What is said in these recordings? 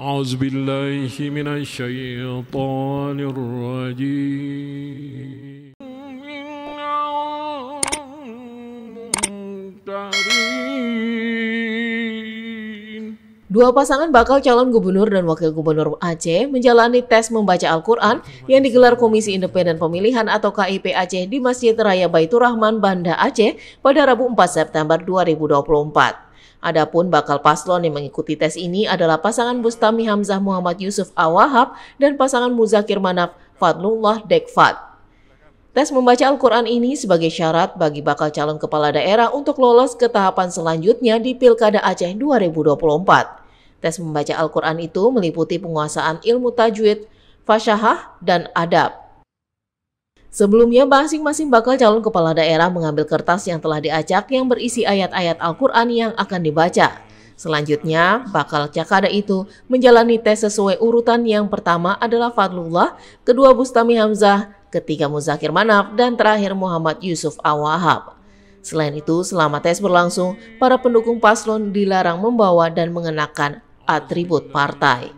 Dua pasangan bakal calon gubernur dan wakil gubernur Aceh menjalani tes membaca Al-Quran yang digelar Komisi Independen Pemilihan atau KIP Aceh di Masjid Raya Baitur Rahman, Banda Aceh pada Rabu 4 September 2024. Adapun bakal paslon yang mengikuti tes ini adalah pasangan Bustami Hamzah Muhammad Yusuf Awahab dan pasangan Muzakir Manaf Fadlullah Dekfat. Tes membaca Al-Quran ini sebagai syarat bagi bakal calon kepala daerah untuk lolos ke tahapan selanjutnya di Pilkada Aceh 2024. Tes membaca Al-Quran itu meliputi penguasaan ilmu tajwid, fasyahah, dan adab. Sebelumnya, masing-masing bakal calon kepala daerah mengambil kertas yang telah diacak yang berisi ayat-ayat Al-Quran yang akan dibaca. Selanjutnya, bakal cakada itu menjalani tes sesuai urutan yang pertama adalah Fadlullah, kedua Bustami Hamzah, ketiga Muzakir Manaf, dan terakhir Muhammad Yusuf Awahab. Selain itu, selama tes berlangsung, para pendukung paslon dilarang membawa dan mengenakan atribut partai.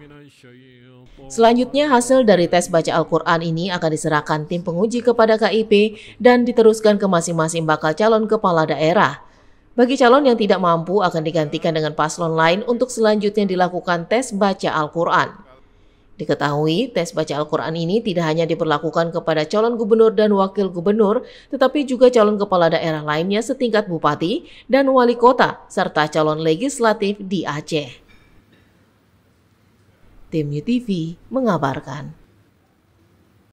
Selanjutnya hasil dari tes baca Al-Quran ini akan diserahkan tim penguji kepada KIP dan diteruskan ke masing-masing bakal calon kepala daerah. Bagi calon yang tidak mampu akan digantikan dengan paslon lain untuk selanjutnya dilakukan tes baca Al-Quran. Diketahui, tes baca Al-Quran ini tidak hanya diperlakukan kepada calon gubernur dan wakil gubernur, tetapi juga calon kepala daerah lainnya setingkat bupati dan wali kota, serta calon legislatif di Aceh. Tim UTV mengabarkan.